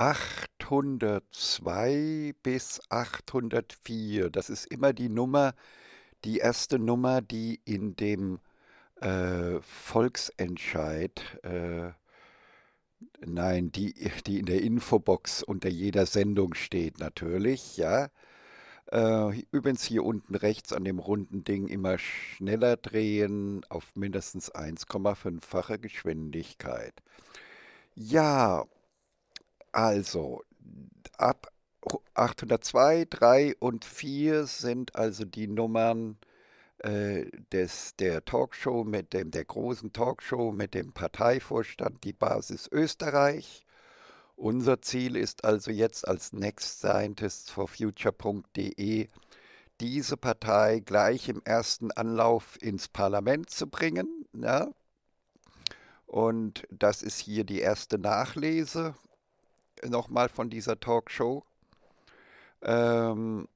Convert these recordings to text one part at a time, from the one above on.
802 bis 804. Das ist immer die Nummer, die erste Nummer, die in dem äh, Volksentscheid, äh, nein, die, die in der Infobox unter jeder Sendung steht natürlich, ja. Äh, übrigens hier unten rechts an dem runden Ding immer schneller drehen auf mindestens 1,5-fache Geschwindigkeit. Ja, also, ab 802, 3 und 4 sind also die Nummern äh, des, der Talkshow mit dem, der großen Talkshow mit dem Parteivorstand, die Basis Österreich. Unser Ziel ist also jetzt als Next Scientists for Future.de diese Partei gleich im ersten Anlauf ins Parlament zu bringen. Ja? Und das ist hier die erste Nachlese nochmal von dieser Talkshow. Ähm,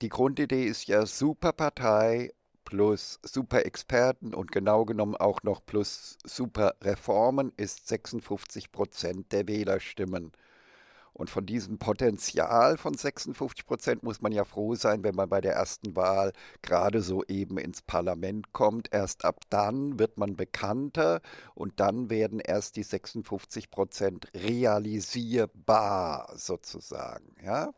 die Grundidee ist ja Superpartei plus Superexperten und genau genommen auch noch plus Superreformen ist 56 Prozent der Wählerstimmen. Und von diesem Potenzial von 56 Prozent muss man ja froh sein, wenn man bei der ersten Wahl gerade so eben ins Parlament kommt. Erst ab dann wird man bekannter und dann werden erst die 56 Prozent realisierbar sozusagen. Ja?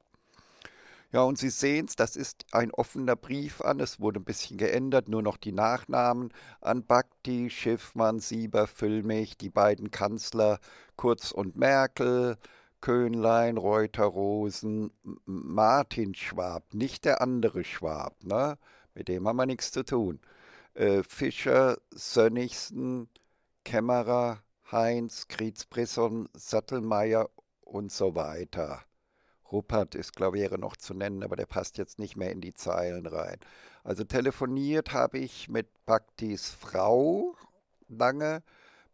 Ja, und Sie sehen es, das ist ein offener Brief an. Es wurde ein bisschen geändert, nur noch die Nachnamen an Bakti, Schiffmann, Sieber, Füllmich, die beiden Kanzler Kurz und Merkel. Köhnlein, Rosen, Martin Schwab, nicht der andere Schwab, ne? mit dem haben wir nichts zu tun. Äh, Fischer, Sönnigsen, Kämmerer, Heinz, Kriegsbrisson, Sattelmeier und so weiter. Ruppert ist, glaube ich, noch zu nennen, aber der passt jetzt nicht mehr in die Zeilen rein. Also telefoniert habe ich mit Bhaktis Frau lange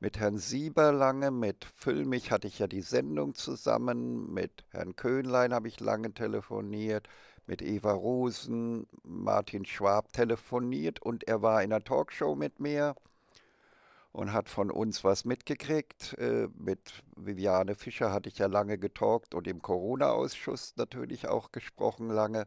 mit Herrn Sieberlange, mit Füllmich hatte ich ja die Sendung zusammen, mit Herrn Köhnlein habe ich lange telefoniert, mit Eva Rosen, Martin Schwab telefoniert und er war in einer Talkshow mit mir und hat von uns was mitgekriegt. Äh, mit Viviane Fischer hatte ich ja lange getalkt und im Corona-Ausschuss natürlich auch gesprochen lange.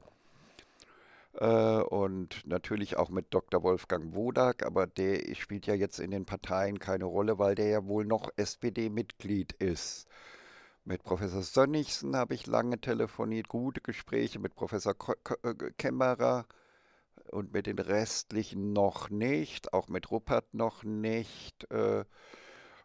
Äh, und natürlich auch mit Dr. Wolfgang Wodak, aber der spielt ja jetzt in den Parteien keine Rolle, weil der ja wohl noch SPD-Mitglied ist. Mit Professor Sönnigsen habe ich lange telefoniert, gute Gespräche mit Professor Ko Ko äh, Kämmerer und mit den restlichen noch nicht, auch mit Ruppert noch nicht. Äh,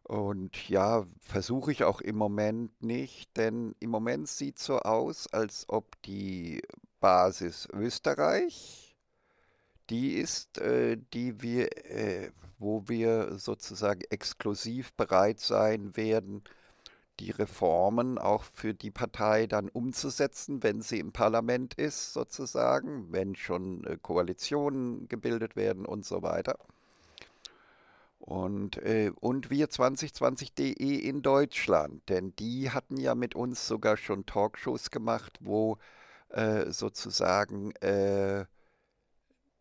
und ja, versuche ich auch im Moment nicht, denn im Moment sieht so aus, als ob die Basis Österreich. Die ist, äh, die wir, äh, wo wir sozusagen exklusiv bereit sein werden, die Reformen auch für die Partei dann umzusetzen, wenn sie im Parlament ist, sozusagen, wenn schon äh, Koalitionen gebildet werden und so weiter. Und, äh, und wir 2020.de in Deutschland, denn die hatten ja mit uns sogar schon Talkshows gemacht, wo äh, sozusagen äh,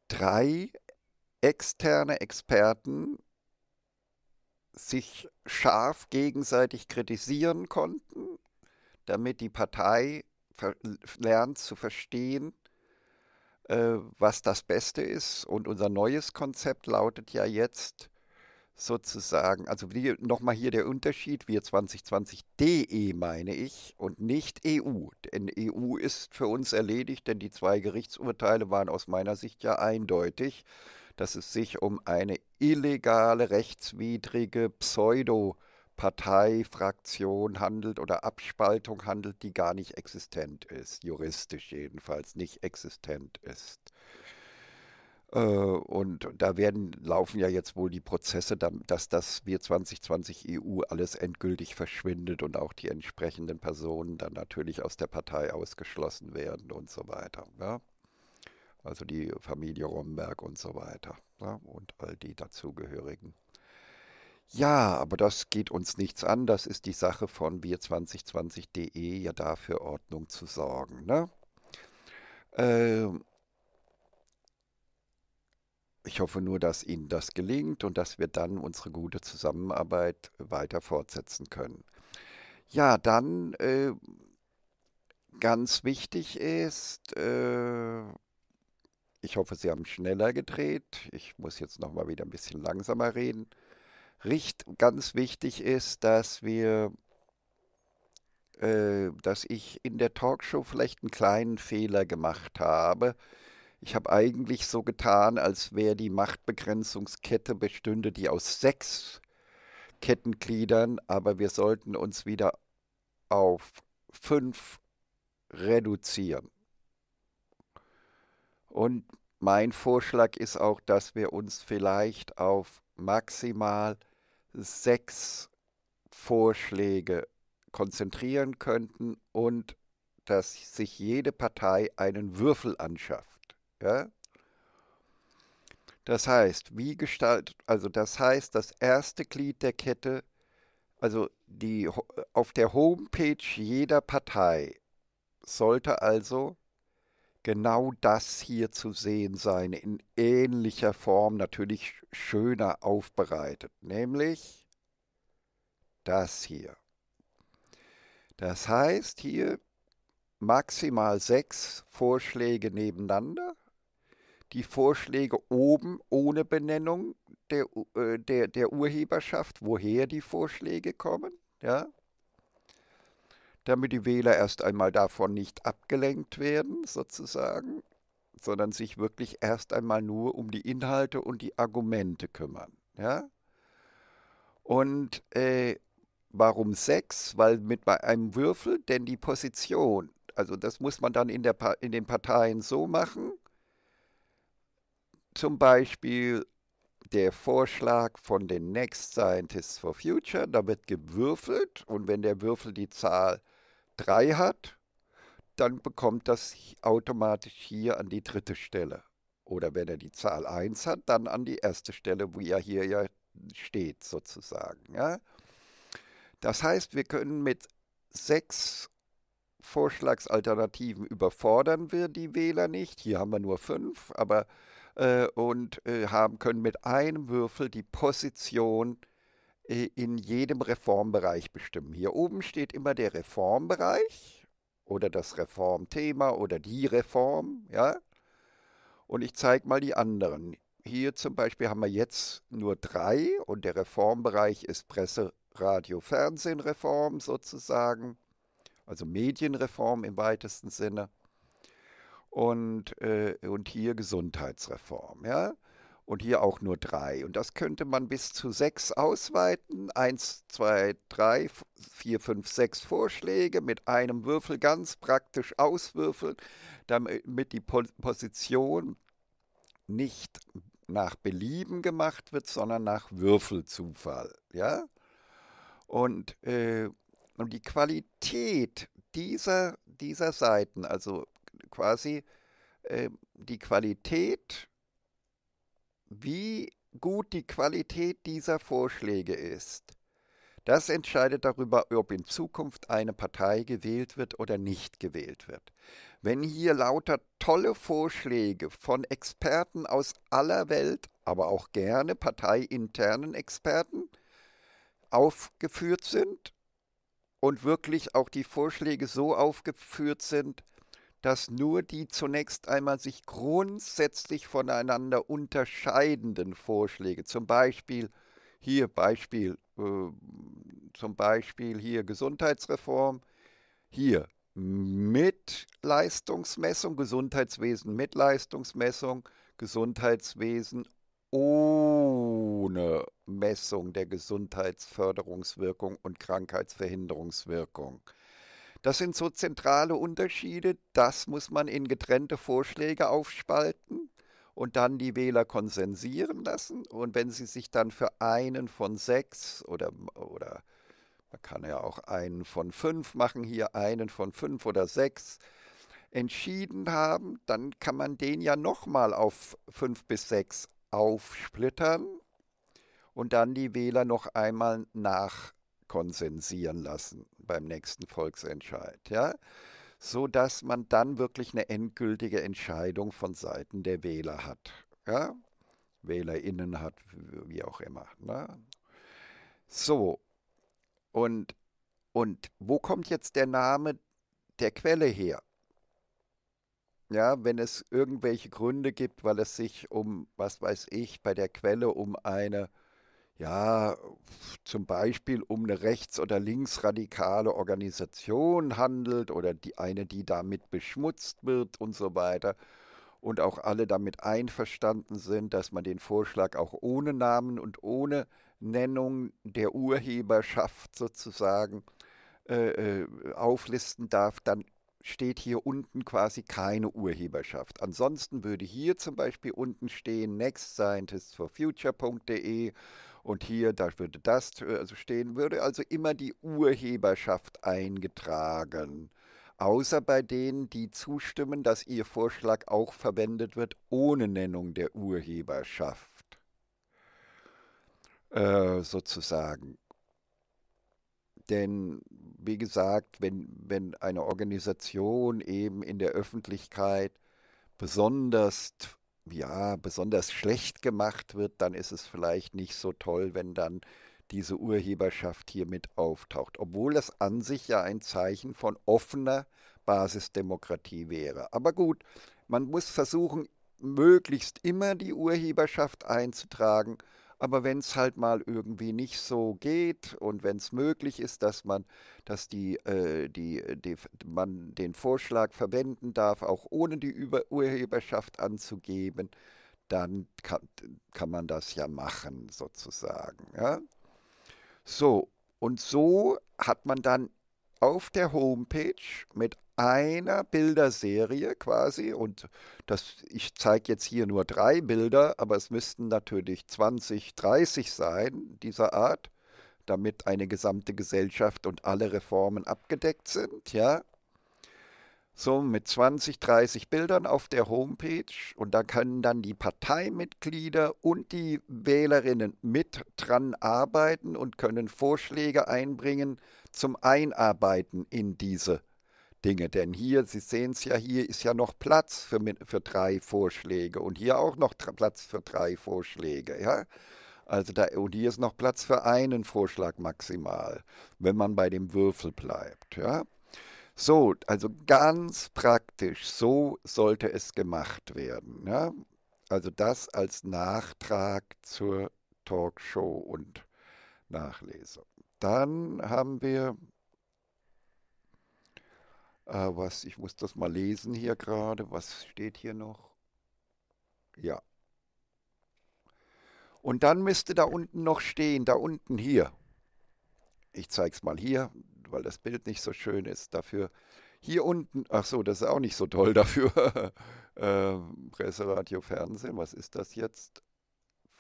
drei externe Experten sich scharf gegenseitig kritisieren konnten, damit die Partei lernt zu verstehen, äh, was das Beste ist. Und unser neues Konzept lautet ja jetzt, sozusagen, also nochmal hier der Unterschied, wir 2020.de meine ich und nicht EU. Denn EU ist für uns erledigt, denn die zwei Gerichtsurteile waren aus meiner Sicht ja eindeutig, dass es sich um eine illegale, rechtswidrige Pseudo- Partei, handelt oder Abspaltung handelt, die gar nicht existent ist, juristisch jedenfalls nicht existent ist. Äh, und, da werden, laufen ja jetzt wohl die Prozesse, dass das Wir 2020 EU alles endgültig verschwindet und auch die entsprechenden Personen dann natürlich aus der Partei ausgeschlossen werden und so weiter. Ja? Also die Familie Romberg und so weiter ja? und all die dazugehörigen. Ja, aber das geht uns nichts an. Das ist die Sache von wir2020.de, ja dafür Ordnung zu sorgen. Ne? Ähm, ich hoffe nur, dass Ihnen das gelingt und dass wir dann unsere gute Zusammenarbeit weiter fortsetzen können. Ja, dann äh, ganz wichtig ist, äh, ich hoffe, Sie haben schneller gedreht. Ich muss jetzt nochmal wieder ein bisschen langsamer reden. Richt, ganz wichtig ist, dass wir, äh, dass ich in der Talkshow vielleicht einen kleinen Fehler gemacht habe ich habe eigentlich so getan, als wäre die Machtbegrenzungskette bestünde, die aus sechs Kettengliedern, aber wir sollten uns wieder auf fünf reduzieren. Und mein Vorschlag ist auch, dass wir uns vielleicht auf maximal sechs Vorschläge konzentrieren könnten und dass sich jede Partei einen Würfel anschafft. Ja? Das heißt, wie gestaltet, also das heißt, das erste Glied der Kette, also die auf der Homepage jeder Partei sollte also genau das hier zu sehen sein, in ähnlicher Form, natürlich schöner aufbereitet, nämlich das hier. Das heißt hier maximal sechs Vorschläge nebeneinander die Vorschläge oben ohne Benennung der, äh, der, der Urheberschaft, woher die Vorschläge kommen, ja, damit die Wähler erst einmal davon nicht abgelenkt werden, sozusagen, sondern sich wirklich erst einmal nur um die Inhalte und die Argumente kümmern. Ja? Und äh, warum sechs? Weil mit einem Würfel, denn die Position, also das muss man dann in, der, in den Parteien so machen, zum Beispiel der Vorschlag von den Next Scientists for Future, da wird gewürfelt und wenn der Würfel die Zahl 3 hat, dann bekommt das automatisch hier an die dritte Stelle. Oder wenn er die Zahl 1 hat, dann an die erste Stelle, wo er hier ja steht sozusagen. Ja? Das heißt, wir können mit sechs Vorschlagsalternativen überfordern wir die Wähler nicht. Hier haben wir nur fünf, aber äh, und äh, haben können mit einem Würfel die Position äh, in jedem Reformbereich bestimmen. Hier oben steht immer der Reformbereich oder das Reformthema oder die Reform, ja. Und ich zeige mal die anderen. Hier zum Beispiel haben wir jetzt nur drei und der Reformbereich ist Presse, Radio, Fernsehen, sozusagen also Medienreform im weitesten Sinne und, äh, und hier Gesundheitsreform. Ja? Und hier auch nur drei. Und das könnte man bis zu sechs ausweiten. Eins, zwei, drei, vier, fünf, sechs Vorschläge mit einem Würfel ganz praktisch auswürfeln, damit äh, die Position nicht nach Belieben gemacht wird, sondern nach Würfelzufall. Ja? Und, äh, und die Qualität dieser, dieser Seiten, also quasi ähm, die Qualität, wie gut die Qualität dieser Vorschläge ist. Das entscheidet darüber, ob in Zukunft eine Partei gewählt wird oder nicht gewählt wird. Wenn hier lauter tolle Vorschläge von Experten aus aller Welt, aber auch gerne parteiinternen Experten, aufgeführt sind und wirklich auch die Vorschläge so aufgeführt sind, dass nur die zunächst einmal sich grundsätzlich voneinander unterscheidenden Vorschläge, zum Beispiel hier Beispiel, äh, zum Beispiel hier Gesundheitsreform, hier mit Leistungsmessung, Gesundheitswesen mit Leistungsmessung, Gesundheitswesen ohne Messung der Gesundheitsförderungswirkung und Krankheitsverhinderungswirkung. Das sind so zentrale Unterschiede. Das muss man in getrennte Vorschläge aufspalten und dann die Wähler konsensieren lassen. Und wenn sie sich dann für einen von sechs oder, oder man kann ja auch einen von fünf machen, hier einen von fünf oder sechs entschieden haben, dann kann man den ja nochmal auf fünf bis sechs aufsplittern und dann die Wähler noch einmal nachkonsensieren lassen beim nächsten Volksentscheid, ja, so dass man dann wirklich eine endgültige Entscheidung von Seiten der Wähler hat, ja, WählerInnen hat, wie auch immer. Ne? So, und, und wo kommt jetzt der Name der Quelle her? Ja, wenn es irgendwelche Gründe gibt, weil es sich um, was weiß ich, bei der Quelle um eine ja, zum Beispiel um eine rechts- oder linksradikale Organisation handelt oder die eine, die damit beschmutzt wird und so weiter. Und auch alle damit einverstanden sind, dass man den Vorschlag auch ohne Namen und ohne Nennung der Urheberschaft sozusagen äh, äh auflisten darf, dann steht hier unten quasi keine Urheberschaft. Ansonsten würde hier zum Beispiel unten stehen nextscientistsforfuture.de und hier, da würde das also stehen, würde also immer die Urheberschaft eingetragen. Außer bei denen, die zustimmen, dass ihr Vorschlag auch verwendet wird, ohne Nennung der Urheberschaft. Äh, sozusagen. Denn, wie gesagt, wenn, wenn eine Organisation eben in der Öffentlichkeit besonders ja, besonders schlecht gemacht wird, dann ist es vielleicht nicht so toll, wenn dann diese Urheberschaft hier mit auftaucht, obwohl das an sich ja ein Zeichen von offener Basisdemokratie wäre. Aber gut, man muss versuchen, möglichst immer die Urheberschaft einzutragen aber wenn es halt mal irgendwie nicht so geht und wenn es möglich ist, dass man, dass die, äh, die, äh, die, man den Vorschlag verwenden darf, auch ohne die Über Urheberschaft anzugeben, dann kann, kann man das ja machen, sozusagen. Ja? So, und so hat man dann auf der Homepage mit einer Bilderserie quasi und das, ich zeige jetzt hier nur drei Bilder, aber es müssten natürlich 20, 30 sein dieser Art, damit eine gesamte Gesellschaft und alle Reformen abgedeckt sind, ja. So mit 20, 30 Bildern auf der Homepage und da können dann die Parteimitglieder und die Wählerinnen mit dran arbeiten und können Vorschläge einbringen zum Einarbeiten in diese Dinge. Denn hier, Sie sehen es ja, hier ist ja noch Platz für, für drei Vorschläge und hier auch noch Platz für drei Vorschläge. Ja? Also da, und hier ist noch Platz für einen Vorschlag maximal, wenn man bei dem Würfel bleibt. Ja? So, also ganz praktisch, so sollte es gemacht werden. Ja? Also das als Nachtrag zur Talkshow und Nachlese. Dann haben wir äh, was, ich muss das mal lesen hier gerade. Was steht hier noch? Ja. Und dann müsste da unten noch stehen, da unten hier. Ich zeige es mal hier, weil das Bild nicht so schön ist. Dafür hier unten, ach so, das ist auch nicht so toll dafür. äh, Presseratio Fernsehen, was ist das jetzt?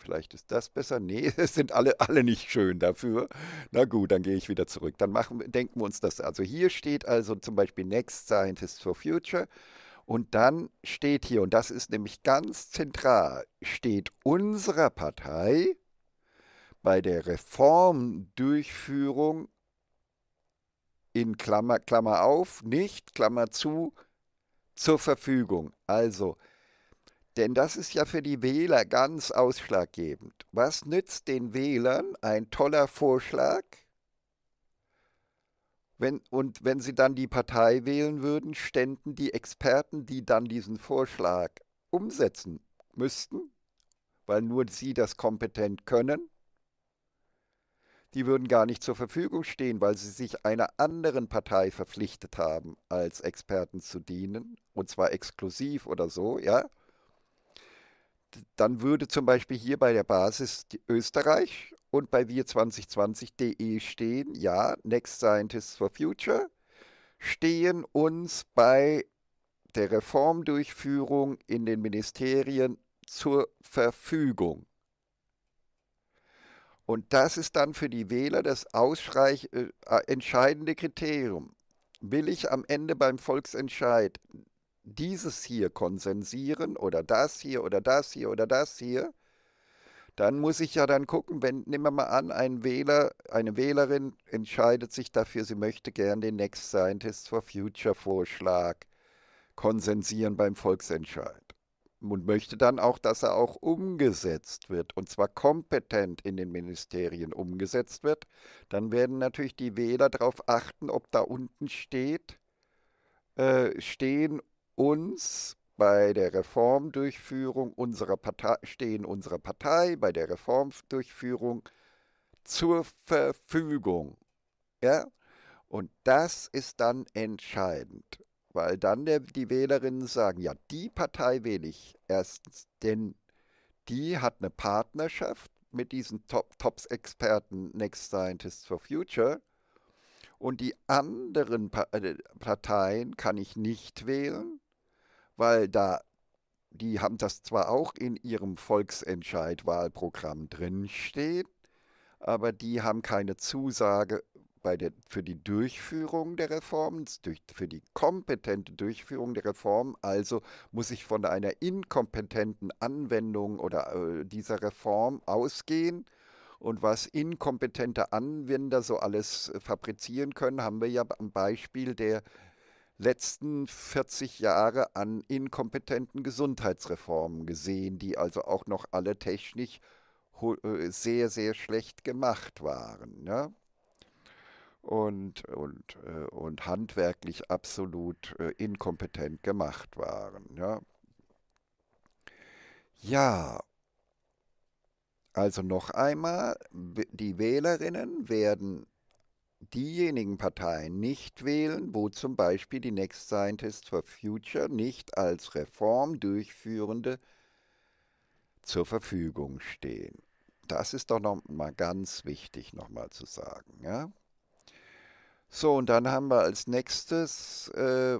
vielleicht ist das besser. Nee, es sind alle, alle nicht schön dafür. Na gut, dann gehe ich wieder zurück. Dann machen, denken wir uns das. Also hier steht also zum Beispiel Next Scientists for Future. Und dann steht hier, und das ist nämlich ganz zentral, steht unserer Partei bei der Reformdurchführung in Klammer, Klammer auf, nicht, Klammer zu, zur Verfügung. Also denn das ist ja für die Wähler ganz ausschlaggebend. Was nützt den Wählern ein toller Vorschlag? Wenn, und wenn sie dann die Partei wählen würden, ständen die Experten, die dann diesen Vorschlag umsetzen müssten, weil nur sie das kompetent können, die würden gar nicht zur Verfügung stehen, weil sie sich einer anderen Partei verpflichtet haben, als Experten zu dienen, und zwar exklusiv oder so, ja dann würde zum Beispiel hier bei der Basis Österreich und bei wir2020.de stehen, ja, Next Scientists for Future, stehen uns bei der Reformdurchführung in den Ministerien zur Verfügung. Und das ist dann für die Wähler das ausschreich, äh, äh entscheidende Kriterium. Will ich am Ende beim Volksentscheid dieses hier konsensieren oder das hier oder das hier oder das hier, dann muss ich ja dann gucken, wenn, nehmen wir mal an, ein Wähler, eine Wählerin entscheidet sich dafür, sie möchte gern den Next Scientist for Future Vorschlag konsensieren beim Volksentscheid und möchte dann auch, dass er auch umgesetzt wird und zwar kompetent in den Ministerien umgesetzt wird, dann werden natürlich die Wähler darauf achten, ob da unten steht, äh, stehen uns bei der Reformdurchführung unserer Partei, stehen unserer Partei bei der Reformdurchführung zur Verfügung. Ja? Und das ist dann entscheidend, weil dann der, die Wählerinnen sagen, ja, die Partei wähle ich erstens, denn die hat eine Partnerschaft mit diesen Top, Tops-Experten Next Scientists for Future und die anderen äh, Parteien kann ich nicht wählen, weil da die haben das zwar auch in ihrem Volksentscheid-Wahlprogramm drinstehen, aber die haben keine Zusage der, für die Durchführung der Reformen, für die kompetente Durchführung der Reformen. Also muss ich von einer inkompetenten Anwendung oder äh, dieser Reform ausgehen. Und was inkompetente Anwender so alles äh, fabrizieren können, haben wir ja am Beispiel der letzten 40 Jahre an inkompetenten Gesundheitsreformen gesehen, die also auch noch alle technisch äh, sehr, sehr schlecht gemacht waren. Ne? Und, und, äh, und handwerklich absolut äh, inkompetent gemacht waren. Ja, ne? ja also noch einmal, die Wählerinnen werden diejenigen Parteien nicht wählen, wo zum Beispiel die Next Scientists for Future nicht als Reformdurchführende zur Verfügung stehen. Das ist doch nochmal ganz wichtig, nochmal zu sagen. Ja? So, und dann haben wir als nächstes, äh,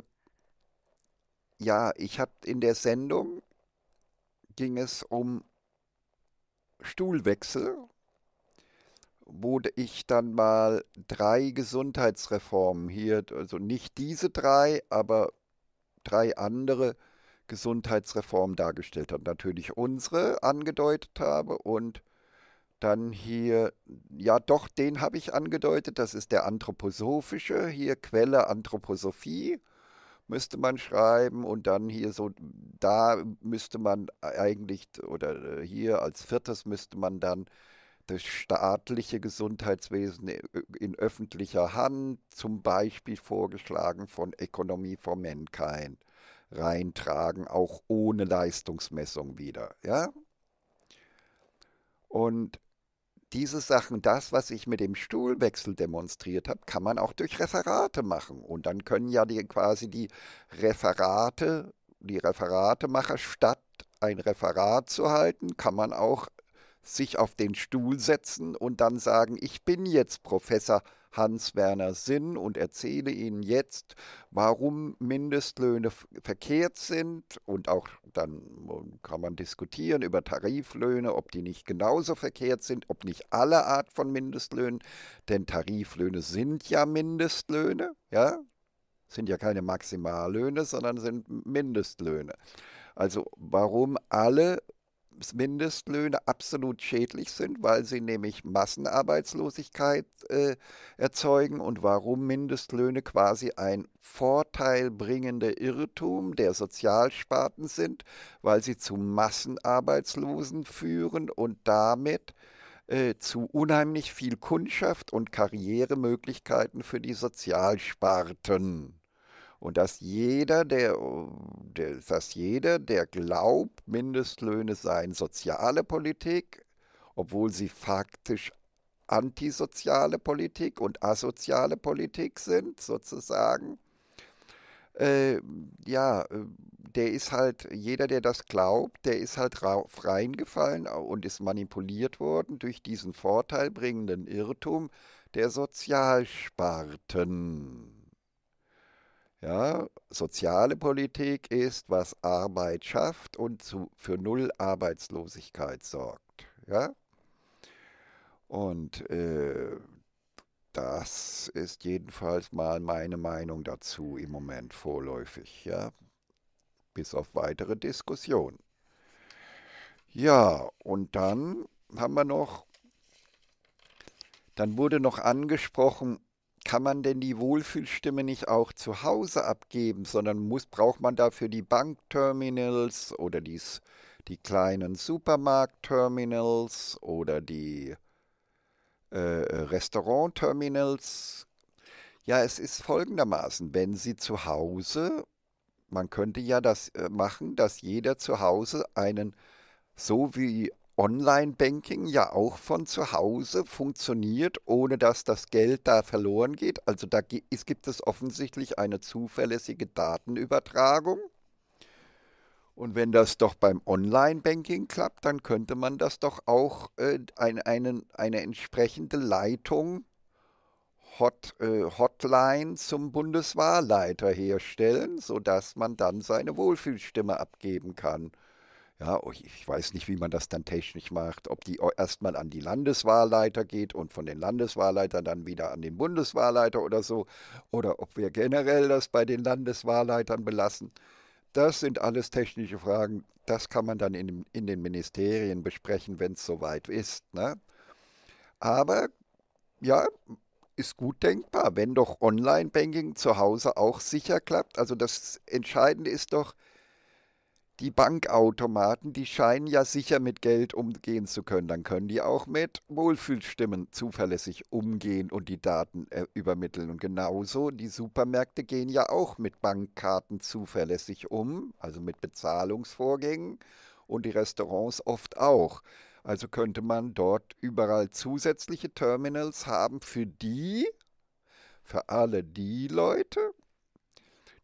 ja, ich habe in der Sendung ging es um Stuhlwechsel wo ich dann mal drei Gesundheitsreformen hier, also nicht diese drei, aber drei andere Gesundheitsreformen dargestellt habe. Natürlich unsere angedeutet habe und dann hier, ja doch, den habe ich angedeutet, das ist der anthroposophische, hier Quelle Anthroposophie müsste man schreiben und dann hier so, da müsste man eigentlich, oder äh, hier als viertes müsste man dann das staatliche Gesundheitswesen äh, in öffentlicher Hand, zum Beispiel vorgeschlagen von Economy for Mankind, reintragen, auch ohne Leistungsmessung wieder. Ja? Und diese Sachen, das, was ich mit dem Stuhlwechsel demonstriert habe, kann man auch durch Referate machen. Und dann können ja die, quasi die Referate, die Referatemacher statt ein Referat zu halten, kann man auch sich auf den Stuhl setzen und dann sagen, ich bin jetzt Professor Hans-Werner Sinn und erzähle Ihnen jetzt, warum Mindestlöhne verkehrt sind und auch dann äh, kann man diskutieren über Tariflöhne, ob die nicht genauso verkehrt sind, ob nicht alle Art von Mindestlöhnen, denn Tariflöhne sind ja Mindestlöhne, ja, sind ja keine Maximallöhne, sondern sind Mindestlöhne. Also warum alle Mindestlöhne absolut schädlich sind, weil sie nämlich Massenarbeitslosigkeit äh, erzeugen und warum Mindestlöhne quasi ein vorteilbringender Irrtum der Sozialsparten sind, weil sie zu Massenarbeitslosen führen und damit äh, zu unheimlich viel Kundschaft und Karrieremöglichkeiten für die Sozialsparten und dass jeder, der, äh, der, dass jeder, der glaubt, Mindestlöhne seien soziale Politik, obwohl sie faktisch antisoziale Politik und asoziale Politik sind, sozusagen. Äh, ja, äh, der ist halt, jeder, der das glaubt, der ist halt reingefallen und ist manipuliert worden durch diesen vorteilbringenden Irrtum der Sozialsparten. Ja, soziale Politik ist, was Arbeit schafft und zu, für null Arbeitslosigkeit sorgt. Ja? Und äh, das ist jedenfalls mal meine Meinung dazu im Moment vorläufig. Ja? Bis auf weitere Diskussionen. Ja, und dann haben wir noch, dann wurde noch angesprochen, kann man denn die Wohlfühlstimme nicht auch zu Hause abgeben, sondern muss, braucht man dafür die Bankterminals oder dies, die kleinen Supermarktterminals oder die äh, äh Restaurantterminals? Ja, es ist folgendermaßen, wenn Sie zu Hause, man könnte ja das äh, machen, dass jeder zu Hause einen, so wie Online-Banking ja auch von zu Hause funktioniert, ohne dass das Geld da verloren geht. Also da gibt es offensichtlich eine zuverlässige Datenübertragung. Und wenn das doch beim Online-Banking klappt, dann könnte man das doch auch äh, ein, einen, eine entsprechende Leitung, Hot, äh, Hotline zum Bundeswahlleiter herstellen, sodass man dann seine Wohlfühlstimme abgeben kann. Ja, oh, ich weiß nicht, wie man das dann technisch macht, ob die erstmal an die Landeswahlleiter geht und von den Landeswahlleitern dann wieder an den Bundeswahlleiter oder so, oder ob wir generell das bei den Landeswahlleitern belassen. Das sind alles technische Fragen. Das kann man dann in, in den Ministerien besprechen, wenn es soweit ist. Ne? Aber ja, ist gut denkbar, wenn doch Online-Banking zu Hause auch sicher klappt. Also das Entscheidende ist doch, die Bankautomaten, die scheinen ja sicher mit Geld umgehen zu können. Dann können die auch mit Wohlfühlstimmen zuverlässig umgehen und die Daten äh, übermitteln. Und genauso, die Supermärkte gehen ja auch mit Bankkarten zuverlässig um, also mit Bezahlungsvorgängen und die Restaurants oft auch. Also könnte man dort überall zusätzliche Terminals haben für die, für alle die Leute,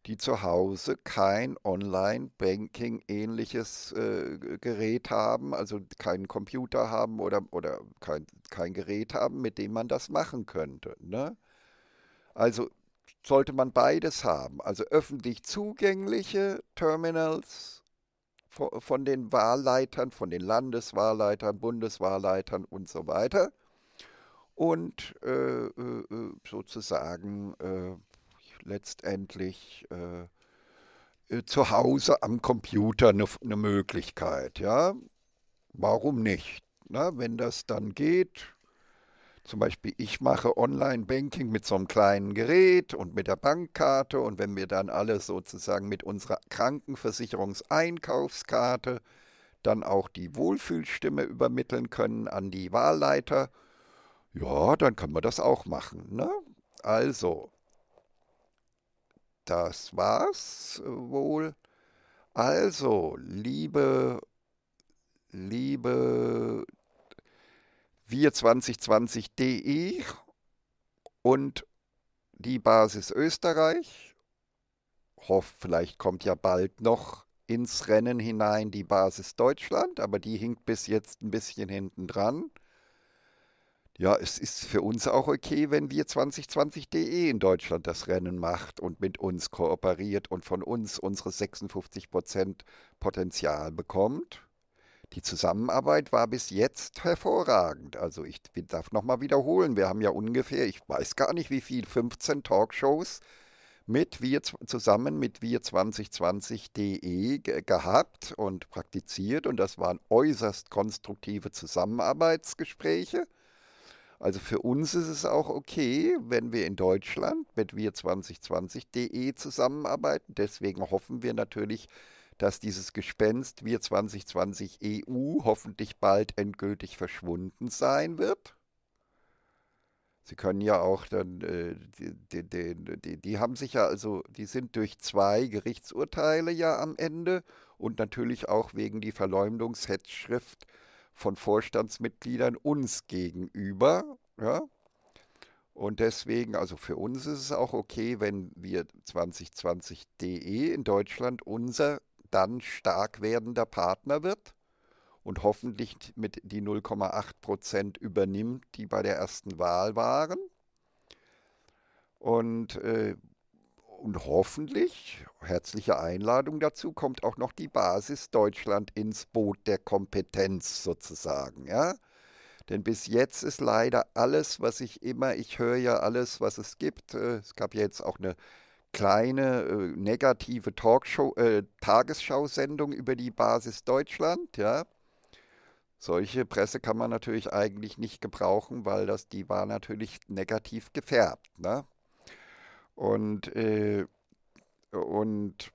die zu Hause kein Online-Banking-ähnliches äh, Gerät haben, also keinen Computer haben oder, oder kein, kein Gerät haben, mit dem man das machen könnte. Ne? Also sollte man beides haben, also öffentlich zugängliche Terminals von, von den Wahlleitern, von den Landeswahlleitern, Bundeswahlleitern und so weiter und äh, äh, äh sozusagen äh, letztendlich äh, äh, zu Hause am Computer eine, eine Möglichkeit. Ja? Warum nicht? Na, ne? wenn das dann geht, zum Beispiel ich mache Online-Banking mit so einem kleinen Gerät und mit der Bankkarte und wenn wir dann alle sozusagen mit unserer Krankenversicherungseinkaufskarte dann auch die Wohlfühlstimme übermitteln können an die Wahlleiter, ja, dann können wir das auch machen. Ne? Also, das war's äh, wohl. Also, liebe, liebe wir2020.de und die Basis Österreich. Hoff, vielleicht kommt ja bald noch ins Rennen hinein die Basis Deutschland, aber die hinkt bis jetzt ein bisschen hinten dran ja, es ist für uns auch okay, wenn wir 2020.de in Deutschland das Rennen macht und mit uns kooperiert und von uns unsere 56 Potenzial bekommt. Die Zusammenarbeit war bis jetzt hervorragend. Also ich darf nochmal wiederholen, wir haben ja ungefähr, ich weiß gar nicht wie viel, 15 Talkshows mit wir zusammen mit wir2020.de gehabt und praktiziert und das waren äußerst konstruktive Zusammenarbeitsgespräche. Also für uns ist es auch okay, wenn wir in Deutschland mit wir2020.de zusammenarbeiten. Deswegen hoffen wir natürlich, dass dieses Gespenst Wir 2020 EU hoffentlich bald endgültig verschwunden sein wird. Sie können ja auch dann, äh, die, die, die, die, haben sich ja also, die sind durch zwei Gerichtsurteile ja am Ende und natürlich auch wegen die Verleumdungshetzschrift von Vorstandsmitgliedern uns gegenüber. Ja? Und deswegen, also für uns ist es auch okay, wenn wir 2020.de in Deutschland unser dann stark werdender Partner wird und hoffentlich mit die 0,8 Prozent übernimmt, die bei der ersten Wahl waren. Und äh, und hoffentlich, herzliche Einladung dazu, kommt auch noch die Basis Deutschland ins Boot der Kompetenz sozusagen, ja. Denn bis jetzt ist leider alles, was ich immer, ich höre ja alles, was es gibt. Äh, es gab ja jetzt auch eine kleine äh, negative Talkshow, äh, Tagesschau-Sendung über die Basis Deutschland, ja. Solche Presse kann man natürlich eigentlich nicht gebrauchen, weil das, die war natürlich negativ gefärbt, ne? Und, äh, und,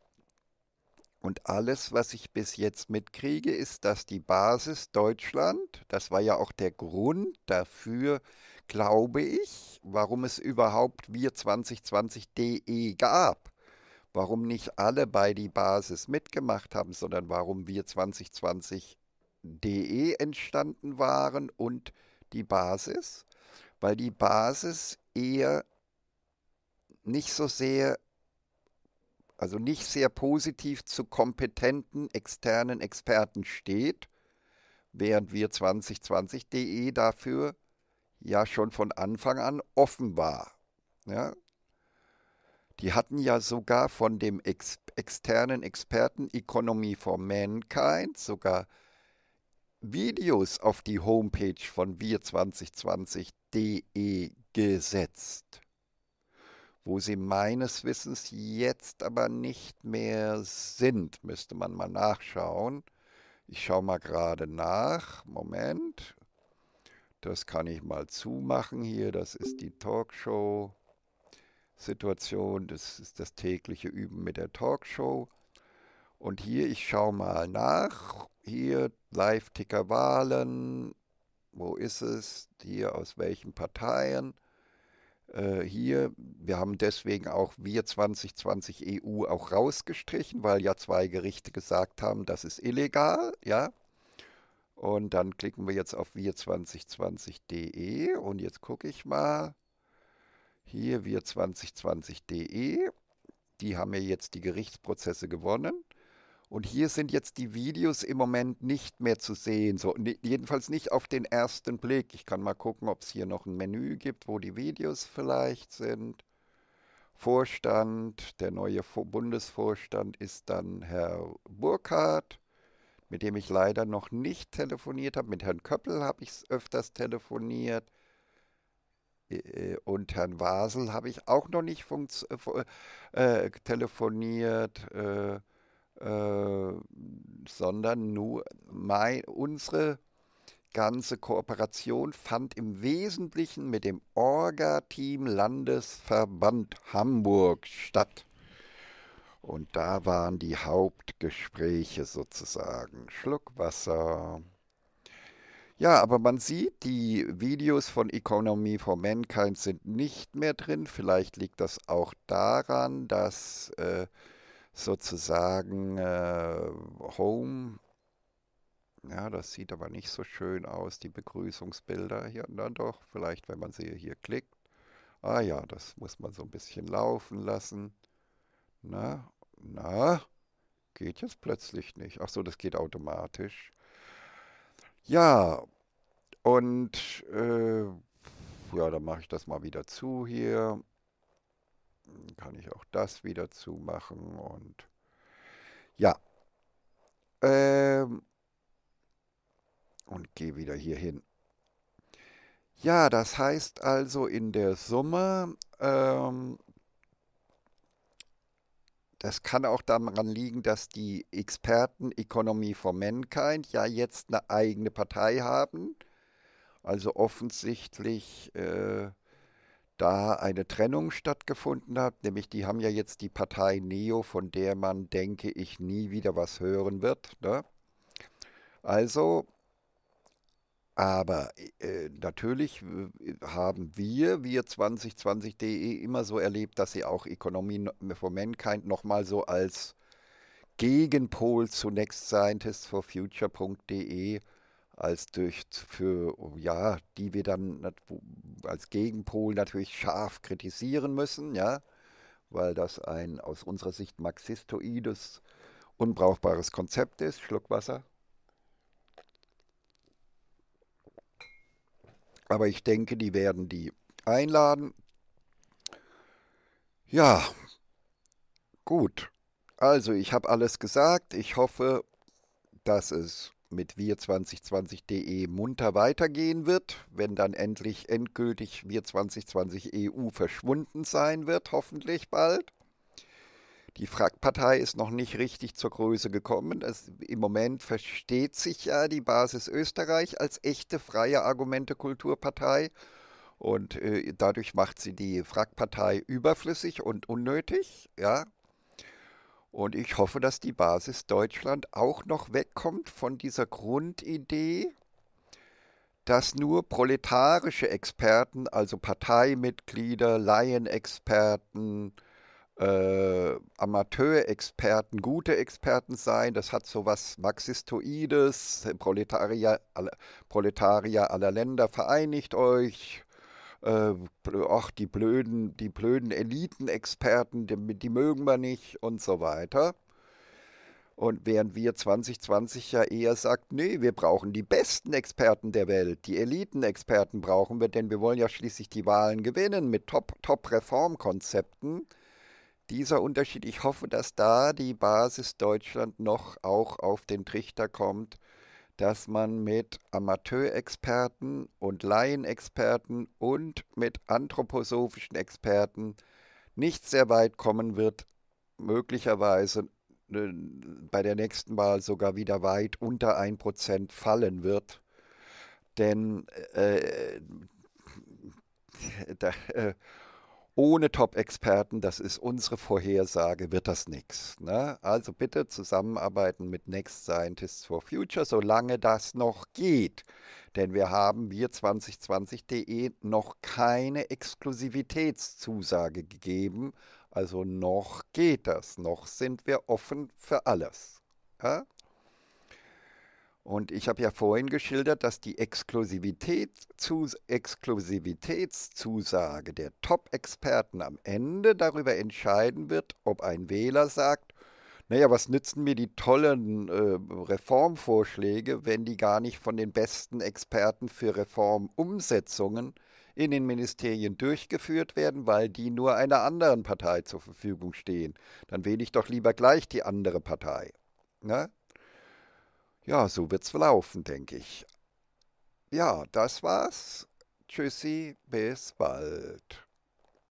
und alles, was ich bis jetzt mitkriege, ist, dass die Basis Deutschland, das war ja auch der Grund dafür, glaube ich, warum es überhaupt wir 2020.de gab warum nicht alle bei die Basis mitgemacht haben, sondern warum wir 2020.de entstanden waren und die Basis, weil die Basis eher nicht so sehr, also nicht sehr positiv zu kompetenten externen Experten steht, während wir 2020.de dafür ja schon von Anfang an offen war. Ja? Die hatten ja sogar von dem Ex externen Experten Economy for Mankind sogar Videos auf die Homepage von wir2020.de gesetzt wo sie meines Wissens jetzt aber nicht mehr sind. Müsste man mal nachschauen. Ich schaue mal gerade nach. Moment. Das kann ich mal zumachen hier. Das ist die Talkshow. Situation, das ist das tägliche Üben mit der Talkshow. Und hier, ich schaue mal nach. Hier Live-Ticker-Wahlen. Wo ist es? Hier aus welchen Parteien? äh, hier, wir haben deswegen auch wir 2020 EU auch rausgestrichen, weil ja zwei Gerichte gesagt haben, das ist illegal, ja. Und dann klicken wir jetzt auf wir2020.de und jetzt gucke ich mal. Hier wir2020.de. Die haben ja jetzt die Gerichtsprozesse gewonnen. Und hier sind jetzt die Videos im Moment nicht mehr zu sehen. So, jedenfalls nicht auf den ersten Blick. Ich kann mal gucken, ob es hier noch ein Menü gibt, wo die Videos vielleicht sind. Vorstand, der neue Bundesvorstand ist dann Herr Burkhardt, mit dem ich leider noch nicht telefoniert habe. Mit Herrn Köppel habe ich öfters telefoniert. Äh, und Herrn Wasel habe ich auch noch nicht äh, telefoniert. Äh, äh, sondern nur mein, unsere ganze Kooperation fand im Wesentlichen mit dem Orga-Team Landesverband Hamburg statt. Und da waren die Hauptgespräche sozusagen. Schluck Wasser. Ja, aber man sieht, die Videos von Economy for Mankind sind nicht mehr drin. Vielleicht liegt das auch daran, dass äh, sozusagen äh, Home. Ja, das sieht aber nicht so schön aus, die Begrüßungsbilder hier. Na doch, vielleicht, wenn man sie hier klickt. Ah ja, das muss man so ein bisschen laufen lassen. Na, na, geht jetzt plötzlich nicht. Ach so, das geht automatisch. Ja, und äh, ja, dann mache ich das mal wieder zu hier kann ich auch das wieder zumachen und ja. Ähm, und gehe wieder hier hin. Ja, das heißt also in der Summe, ähm, das kann auch daran liegen, dass die Experten Economy for Mankind ja jetzt eine eigene Partei haben. Also offensichtlich äh, da eine Trennung stattgefunden hat, nämlich die haben ja jetzt die Partei Neo, von der man, denke ich, nie wieder was hören wird. Ne? Also, aber äh, natürlich äh, haben wir, wir 2020.de, immer so erlebt, dass sie auch Economy for Mankind nochmal so als Gegenpol zu Next Scientists for Future.de als durch für ja, die wir dann als Gegenpol natürlich scharf kritisieren müssen, ja, weil das ein aus unserer Sicht marxistoides unbrauchbares Konzept ist. Schluck Wasser. Aber ich denke, die werden die einladen. Ja, gut. Also, ich habe alles gesagt. Ich hoffe, dass es mit wir2020.de munter weitergehen wird, wenn dann endlich endgültig wir2020 EU verschwunden sein wird, hoffentlich bald. Die Frag-Partei ist noch nicht richtig zur Größe gekommen. Es, Im Moment versteht sich ja die Basis Österreich als echte freie Argumente-Kulturpartei und äh, dadurch macht sie die Frag-Partei überflüssig und unnötig, ja, und ich hoffe, dass die Basis Deutschland auch noch wegkommt von dieser Grundidee, dass nur proletarische Experten, also Parteimitglieder, Laienexperten, äh, Amateurexperten, gute Experten sein. Das hat so was Marxistoides, Proletarier, Proletarier aller Länder, vereinigt euch äh, ach, die blöden, die blöden Elitenexperten, die, die mögen wir nicht und so weiter. Und während wir 2020 ja eher sagt, nee, wir brauchen die besten Experten der Welt, die Elitenexperten brauchen wir, denn wir wollen ja schließlich die Wahlen gewinnen mit Top-Reformkonzepten. Top Dieser Unterschied, ich hoffe, dass da die Basis Deutschland noch auch auf den Trichter kommt, dass man mit Amateurexperten und Laienexperten und mit anthroposophischen Experten nicht sehr weit kommen wird, möglicherweise äh, bei der nächsten Wahl sogar wieder weit unter 1% fallen wird. Denn äh, äh da, äh, ohne Top-Experten, das ist unsere Vorhersage, wird das nichts. Ne? Also bitte zusammenarbeiten mit Next Scientists for Future, solange das noch geht. Denn wir haben wir 2020.de noch keine Exklusivitätszusage gegeben. Also noch geht das, noch sind wir offen für alles. Ja? Und ich habe ja vorhin geschildert, dass die Exklusivitätszus Exklusivitätszusage der Top-Experten am Ende darüber entscheiden wird, ob ein Wähler sagt, naja, was nützen mir die tollen äh, Reformvorschläge, wenn die gar nicht von den besten Experten für Reformumsetzungen in den Ministerien durchgeführt werden, weil die nur einer anderen Partei zur Verfügung stehen. Dann wähle ich doch lieber gleich die andere Partei. Ne? Ja, so wird's verlaufen, denke ich. Ja, das war's. Tschüssi, bis bald.